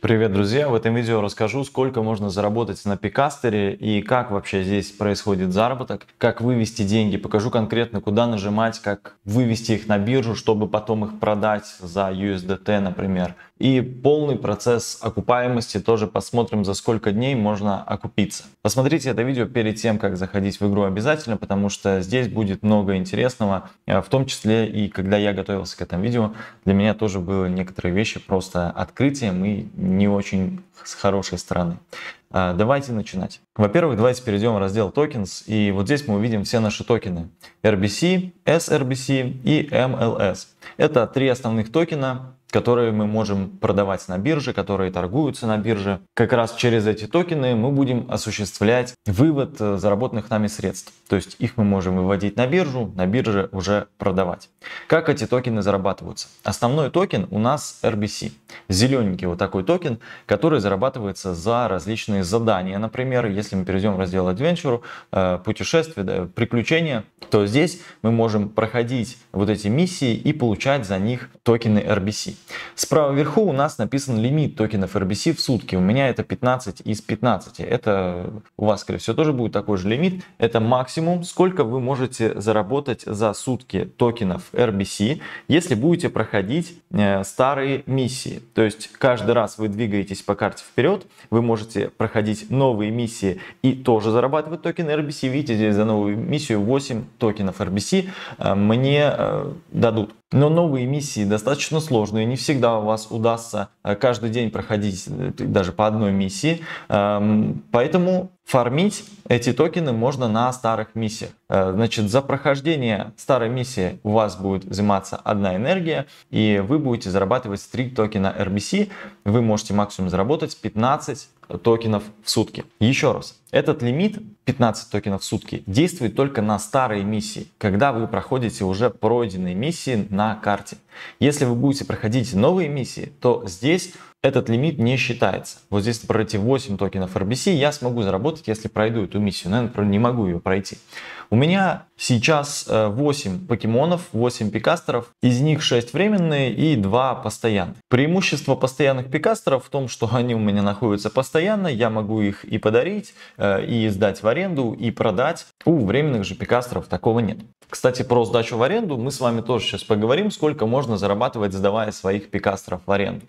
Привет, друзья! В этом видео расскажу, сколько можно заработать на Пикастере и как вообще здесь происходит заработок, как вывести деньги. Покажу конкретно, куда нажимать, как вывести их на биржу, чтобы потом их продать за USDT, например. И полный процесс окупаемости тоже посмотрим, за сколько дней можно окупиться. Посмотрите это видео перед тем, как заходить в игру обязательно, потому что здесь будет много интересного. Э, в том числе и когда я готовился к этому видео, для меня тоже были некоторые вещи просто открытием и не очень с хорошей стороны. Э, давайте начинать. Во-первых, давайте перейдем в раздел Tokens, и вот здесь мы увидим все наши токены. RBC, SRBC и MLS. Это три основных токена, которые мы можем продавать на бирже, которые торгуются на бирже. Как раз через эти токены мы будем осуществлять вывод э, заработанных нами средств. То есть их мы можем выводить на биржу, на бирже уже продавать. Как эти токены зарабатываются? Основной токен у нас RBC. Зелененький вот такой токен, который зарабатывается за различные задания. Например, если мы перейдем в раздел Adventure, э, путешествия, приключения, то здесь мы можем проходить вот эти миссии и получать за них токены RBC. Справа вверху у нас написан лимит токенов RBC в сутки. У меня это 15 из 15. Это у вас, скорее всего, тоже будет такой же лимит. Это максимум, сколько вы можете заработать за сутки токенов RBC, если будете проходить э, старые миссии. То есть каждый раз вы двигаетесь по карте вперед, вы можете проходить новые миссии и тоже зарабатывать токены RBC. Видите, здесь за новую миссию 8 токенов RBC э, мне э, дадут. Но новые миссии достаточно сложные, не всегда у вас удастся э, каждый день проходить э, даже по одной миссии. Эм, поэтому фармить эти токены можно на старых миссиях. Э, значит, за прохождение старой миссии у вас будет взиматься одна энергия, и вы будете зарабатывать 3 токена RBC. Вы можете максимум заработать 15 токенов в сутки. Еще раз, этот лимит 15 токенов в сутки действует только на старые миссии, когда вы проходите уже пройденные миссии на карте. Если вы будете проходить новые миссии, то здесь этот лимит не считается. Вот здесь, например, 8 токенов RBC я смогу заработать, если пройду эту миссию. Но я, например, не могу ее пройти. У меня сейчас 8 э, покемонов, 8 пикастеров, из них 6 временные и 2 постоянные. Преимущество постоянных пикастеров в том, что они у меня находятся постоянно, я могу их и подарить, э, и сдать в аренду аренду и продать. У временных же пикастеров такого нет. Кстати, про сдачу в аренду мы с вами тоже сейчас поговорим, сколько можно зарабатывать, сдавая своих пикастеров в аренду.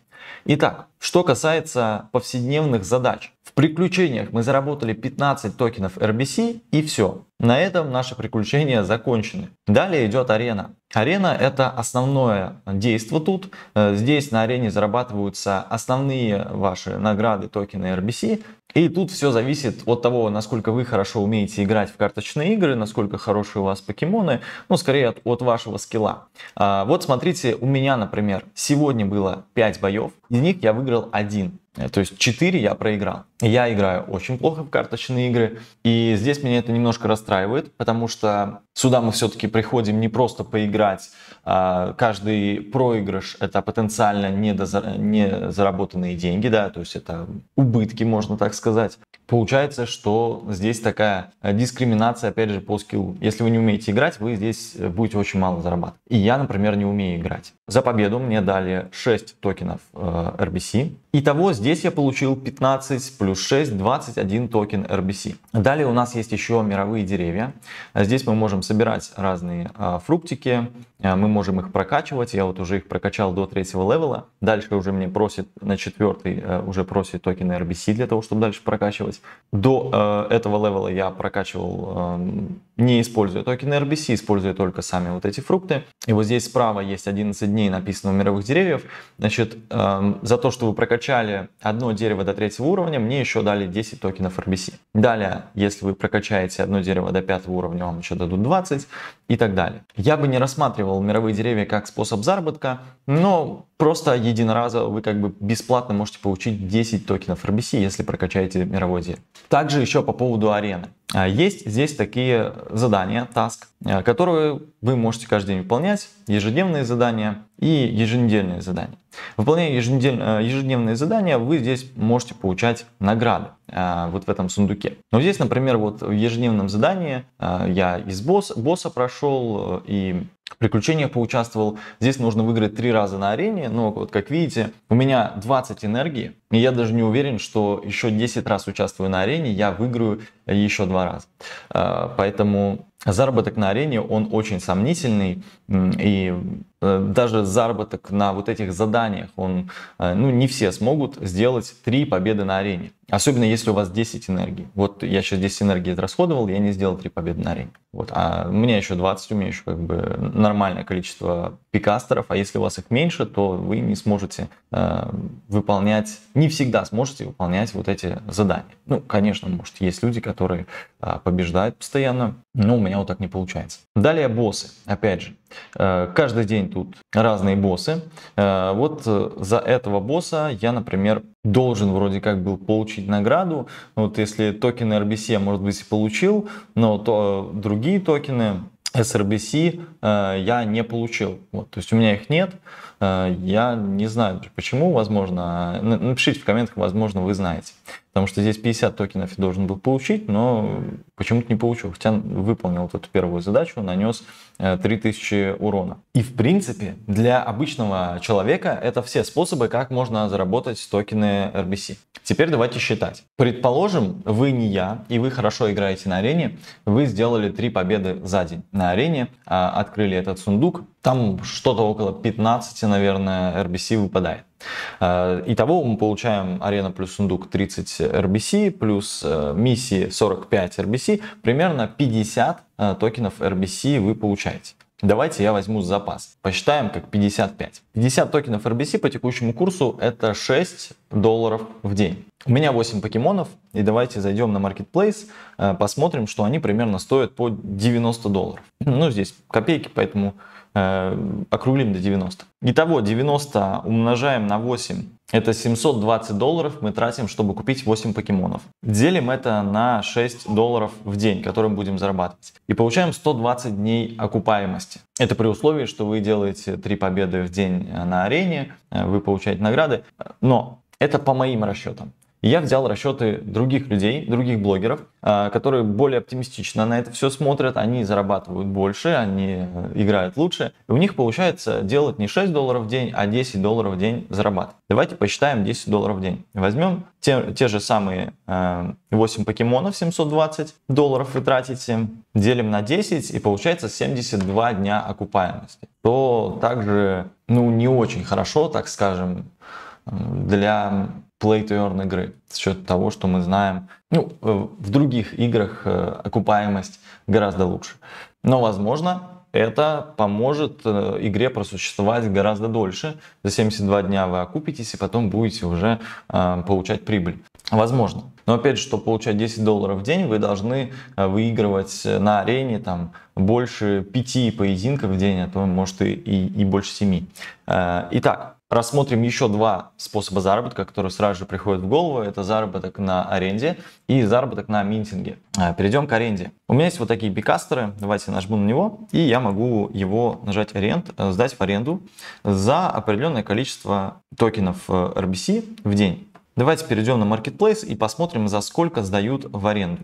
Итак, что касается повседневных задач. В приключениях мы заработали 15 токенов RBC и все. На этом наши приключения закончены. Далее идет арена. Арена это основное действие тут. Э, здесь на арене зарабатываются основные ваши награды токены RBC и тут все зависит от того, насколько вы хорошо умеете играть в карточные игры, насколько хорошие у вас покемоны, ну, скорее от, от вашего скилла. А, вот смотрите, у меня, например, сегодня было 5 боев, из них я выиграл один. Э, то есть 4 я проиграл. Я играю очень плохо в карточные игры. И здесь меня это немножко расстраивает, потому что сюда мы все-таки приходим не просто поиграть. А каждый проигрыш это потенциально недозар... незаработанные деньги, да, то есть это убытки, можно так сказать. Получается, что здесь такая э, дискриминация, опять же, по скиллу. Если вы не умеете играть, вы здесь э, будете очень мало зарабатывать. И я, например, не умею играть. За победу мне дали 6 токенов э, RBC. Итого здесь я получил 15 плюс 6, 21 токен RBC. Далее у нас есть еще мировые деревья. Здесь мы можем собирать разные э, фруктики, э, мы можем их прокачивать. Я вот уже их прокачал до третьего левела. Дальше уже мне просит на четвертый, э, уже просит токены RBC для того, чтобы дальше прокачивать до э, этого левела я прокачивал эм, не используя токены RBC, используя только сами вот эти фрукты. И вот здесь справа есть 11 дней написано у мировых деревьев. Значит, эм, за то, что вы прокачали одно дерево до третьего уровня, мне еще дали 10 токенов RBC. Далее, если вы прокачаете одно дерево до пятого уровня, вам еще дадут 20 и так далее. Я бы не рассматривал мировые деревья как способ заработка, но просто единоразово вы как бы бесплатно можете получить 10 токенов RBC, если прокачаете мировое дерево. Также еще по поводу арены. А, есть здесь такие задания, task, э, которые вы можете каждый день выполнять, ежедневные задания и еженедельные задания. Выполняя еженедель... Э, ежедневные задания, вы здесь можете получать награды э, вот в этом сундуке. Но здесь, например, вот в ежедневном задании я из босс, босса прошел и в приключениях поучаствовал. Здесь нужно выиграть три раза на арене. Но вот как видите, у меня 20 энергии. И я даже не уверен, что еще 10 раз участвую на арене, я выиграю еще два раза. А, поэтому заработок на арене, он очень сомнительный, и э, даже заработок на вот этих заданиях, он, э, ну, не все смогут сделать три победы на арене. Особенно если у вас 10 энергии. Вот я сейчас 10 энергии расходовал, я не сделал три победы на арене. Вот. А у меня еще 20, у меня еще как бы нормальное количество пикастеров, а если у вас их меньше, то вы не сможете э, выполнять, не всегда сможете выполнять вот эти задания. Ну, конечно, может, есть люди, которые э, побеждают постоянно, но у меня меня так не получается. Далее боссы. Опять же, э, каждый день тут разные боссы. Э, вот э, за этого босса я, например, должен вроде как был получить награду. Вот если токены RBC может быть, и получил, но то другие токены SRBC э, я не получил. Вот, то есть у меня их нет. я не знаю почему, возможно. А, напишите в комментах, возможно, вы знаете. Потому что здесь 50 токенов я должен был получить, но почему-то не получил. Хотя выполнил вот эту первую задачу, нанес 3000 э, урона. И в принципе, для обычного человека это все способы, как можно заработать токены RBC. Теперь давайте считать. Предположим, вы не я, и вы хорошо играете на арене, вы сделали 3 победы за день на арене, а, открыли этот сундук, там что-то около 15, наверное, RBC выпадает. А, итого мы получаем арена плюс сундук 30 RBC, плюс э, миссии 45 RBC, примерно 50 э, токенов RBC вы получаете. Давайте я возьму запас. Посчитаем как 55. 50 токенов RBC по текущему курсу это 6 долларов в день. У меня 8 покемонов, и давайте зайдем на Marketplace, э, посмотрим, что они примерно стоят по 90 долларов. Ну, здесь копейки, поэтому э, округлим до 90. Итого 90 умножаем на 8 это 720 долларов мы тратим, чтобы купить 8 покемонов. Делим это на 6 долларов в день, которые будем зарабатывать. И получаем 120 дней окупаемости. Это при условии, что вы делаете 3 победы в день э, на арене, э, вы получаете награды. Но это по моим расчетам я взял расчеты других людей, других блогеров, а, которые более оптимистично на это все смотрят, они зарабатывают больше, они э, играют лучше. И у них получается делать не 6 долларов в день, а 10 долларов в день зарабатывать. Давайте посчитаем 10 долларов в день. Возьмем те, те же самые 8 э, покемонов 720 долларов вы тратите, делим на 10 и получается 72 дня окупаемости. То также, ну не очень хорошо, так скажем, для play-to-earn игры с счет того, что мы знаем. Ну, э, в других играх э, окупаемость гораздо лучше. Но, возможно, это поможет э, игре просуществовать гораздо дольше. За 72 дня вы окупитесь и потом будете уже получать прибыль. Возможно. Но опять же, чтобы получать 10 долларов в день, вы должны выигрывать на арене там, больше 5 поединков в день, а то может и, и, больше 7. Итак, Рассмотрим еще два способа заработка, которые сразу же приходят в голову. Это заработок на аренде и заработок на минтинге. А, перейдем к аренде. У меня есть вот такие бикастеры. Давайте нажму на него. И я могу его нажать аренд, э, сдать в аренду за определенное количество токенов э, RBC в день. Давайте перейдем на Marketplace и посмотрим, за сколько сдают в аренду.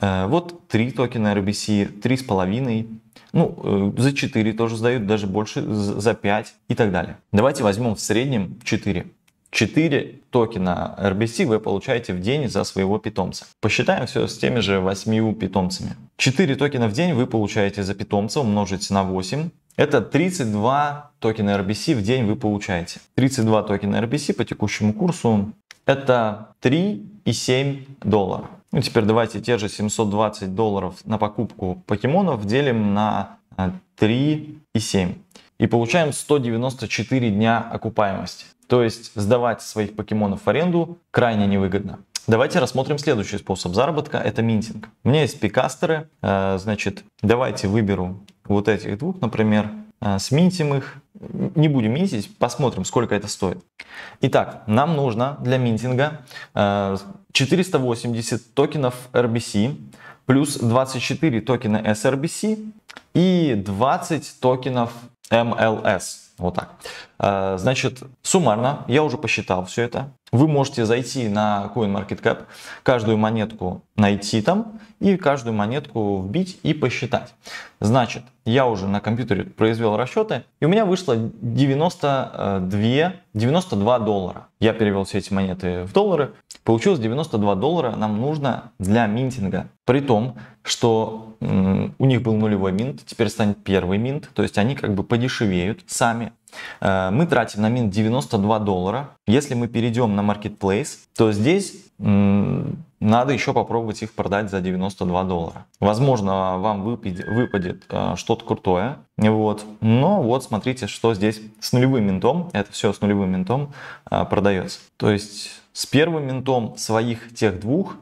Э, вот 3 токена RBC, 3,5, ну, э, за 4 тоже сдают, даже больше, за 5 и так далее. Давайте возьмем в среднем 4. 4 токена RBC вы получаете в день за своего питомца. Посчитаем все с теми же 8 питомцами. 4 токена в день вы получаете за питомца, умножить на 8. Это 32 токена RBC в день вы получаете. 32 токена RBC по текущему курсу это 3,7 доллара. Ну, теперь давайте те же 720 долларов на покупку покемонов делим на 3,7. Э, и получаем 194 дня окупаемости. То есть сдавать своих покемонов в аренду крайне невыгодно. Давайте рассмотрим следующий способ заработка, это минтинг. У меня есть пикастеры, э, значит, давайте выберу вот этих двух, например, а, сминтим их, не будем минтить, посмотрим, сколько это стоит. Итак, нам нужно для минтинга 480 а, токенов RBC, плюс 24 токена SRBC и 20 токенов MLS. Вот так. А, значит, суммарно, я уже посчитал все это. Вы можете зайти на CoinMarketCap, каждую монетку найти там и каждую монетку вбить и посчитать. Значит, я уже на компьютере произвел расчеты, и у меня вышло 92, 92 доллара. Я перевел все эти монеты в доллары. Получилось 92 доллара нам нужно для минтинга. При том, что у них был нулевой минт, теперь станет первый минт, то есть они как бы подешевеют сами. Э, мы тратим на мин 92 доллара. Если мы перейдем на Marketplace, то здесь надо еще попробовать их продать за 92 доллара. Возможно, вам выпадет, выпадет э, что-то крутое. Вот. Но вот смотрите, что здесь с нулевым ментом, это все с нулевым ментом э, продается. То есть с первым ментом своих тех двух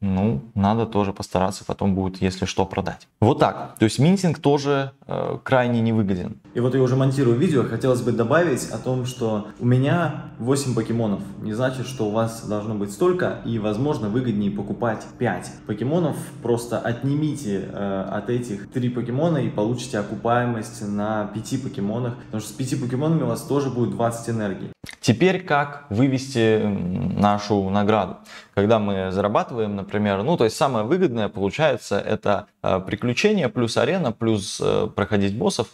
ну, надо тоже постараться потом будет, если что, продать. Вот так. То есть минтинг тоже э, крайне невыгоден. И вот я уже монтирую видео, хотелось бы добавить о том, что у меня 8 покемонов. Не значит, что у вас должно быть столько, и, возможно, выгоднее покупать 5 покемонов. Просто отнимите э, от этих 3 покемона и получите окупаемость на 5 покемонах, потому что с 5 покемонами у вас тоже будет 20 энергии. Теперь как вывести нашу награду? когда мы зарабатываем, например, ну, то есть самое выгодное получается это э, приключения плюс арена плюс э, проходить боссов.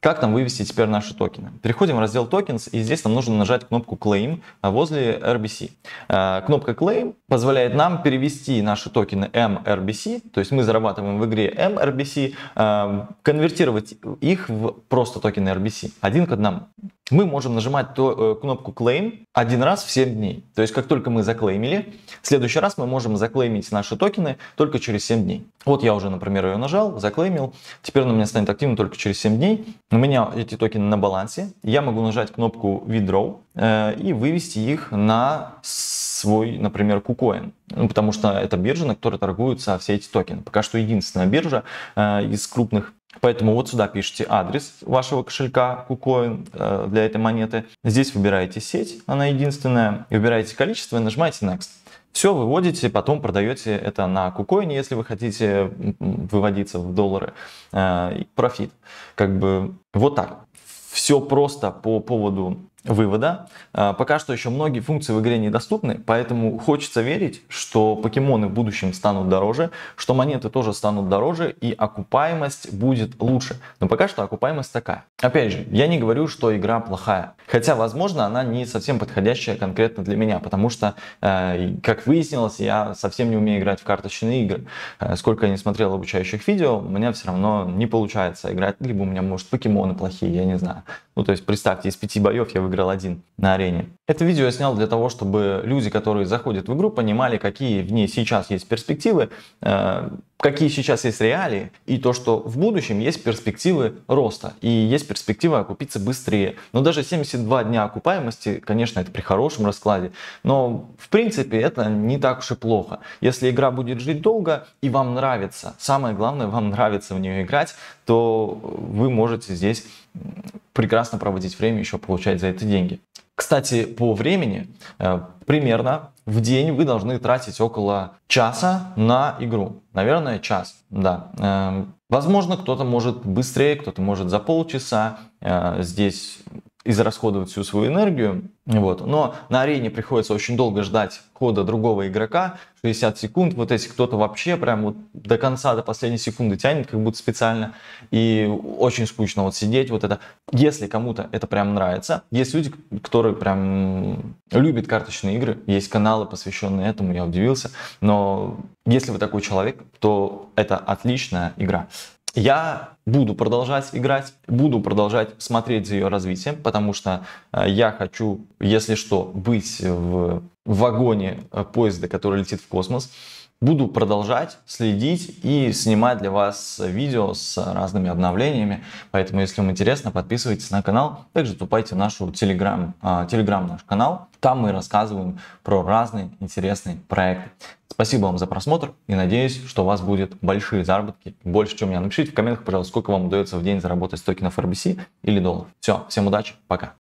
Как нам вывести теперь наши токены? Переходим в раздел Tokens, и здесь нам нужно нажать кнопку Claim возле RBC. Э, кнопка Claim позволяет нам перевести наши токены MRBC, то есть мы зарабатываем в игре MRBC, конвертировать их в просто токены RBC, один к одному мы можем нажимать то, э, кнопку Claim один раз в 7 дней. То есть, как только мы заклеймили, в следующий раз мы можем заклеймить наши токены только через 7 дней. Вот я уже, например, ее нажал, заклеймил. Теперь она у меня станет активна только через 7 дней. У меня эти токены на балансе. Я могу нажать кнопку Withdraw э, и вывести их на свой, например, KuCoin. Ну, потому что это биржа, на которой торгуются все эти токены. Пока что единственная биржа э, из крупных Поэтому вот сюда пишите адрес вашего кошелька KuCoin э, для этой монеты. Здесь выбираете сеть, она единственная, и выбираете количество и нажимаете Next. Все выводите, потом продаете это на KuCoin, если вы хотите выводиться в доллары, э, профит. Как бы вот так. Все просто по поводу вывода. А, пока что еще многие функции в игре недоступны, поэтому хочется верить, что покемоны в будущем станут дороже, что монеты тоже станут дороже и окупаемость будет лучше. Но пока что окупаемость такая. Опять же, я не говорю, что игра плохая. Хотя, возможно, она не совсем подходящая конкретно для меня, потому что, э, как выяснилось, я совсем не умею играть в карточные игры. Э, сколько я не смотрел обучающих видео, у меня все равно не получается играть. Либо у меня, может, покемоны плохие, я не знаю. Ну, то есть, представьте, из пяти боев я выиграл один на арене. Это видео я снял для того, чтобы люди, которые заходят в игру, понимали, какие в ней сейчас есть перспективы, э, какие сейчас есть реалии, и то, что в будущем есть перспективы роста, и есть перспектива окупиться быстрее. Но даже 72 дня окупаемости, конечно, это при хорошем раскладе, но в принципе это не так уж и плохо. Если игра будет жить долго и вам нравится, самое главное, вам нравится в нее играть, то вы можете здесь прекрасно проводить время, еще получать за это деньги. Кстати, по времени э, примерно в день вы должны тратить около часа на игру. Наверное, час, да. Э, возможно, кто-то может быстрее, кто-то может за полчаса. Э, здесь израсходовать всю свою энергию. Вот. Но на арене приходится очень долго ждать хода другого игрока, 60 секунд, вот если кто-то вообще прям вот до конца, до последней секунды тянет, как будто специально, и очень скучно вот сидеть, вот это. Если кому-то это прям нравится, есть люди, которые прям любят карточные игры, есть каналы, посвященные этому, я удивился, но если вы такой человек, то это отличная игра. Я буду продолжать играть, буду продолжать смотреть за ее развитием, потому что э, я хочу, если что, быть в вагоне э, поезда, который летит в космос. Буду продолжать следить и снимать для вас видео с разными обновлениями. Поэтому, если вам интересно, подписывайтесь на канал. Также вступайте в нашу телеграм, телеграм э, наш канал. Там мы рассказываем про разные интересные проекты. Спасибо вам за просмотр и надеюсь, что у вас будут большие заработки, больше, чем у меня. Напишите в комментах, пожалуйста, сколько вам удается в день заработать с токенов RBC или долларов. Все, всем удачи, пока.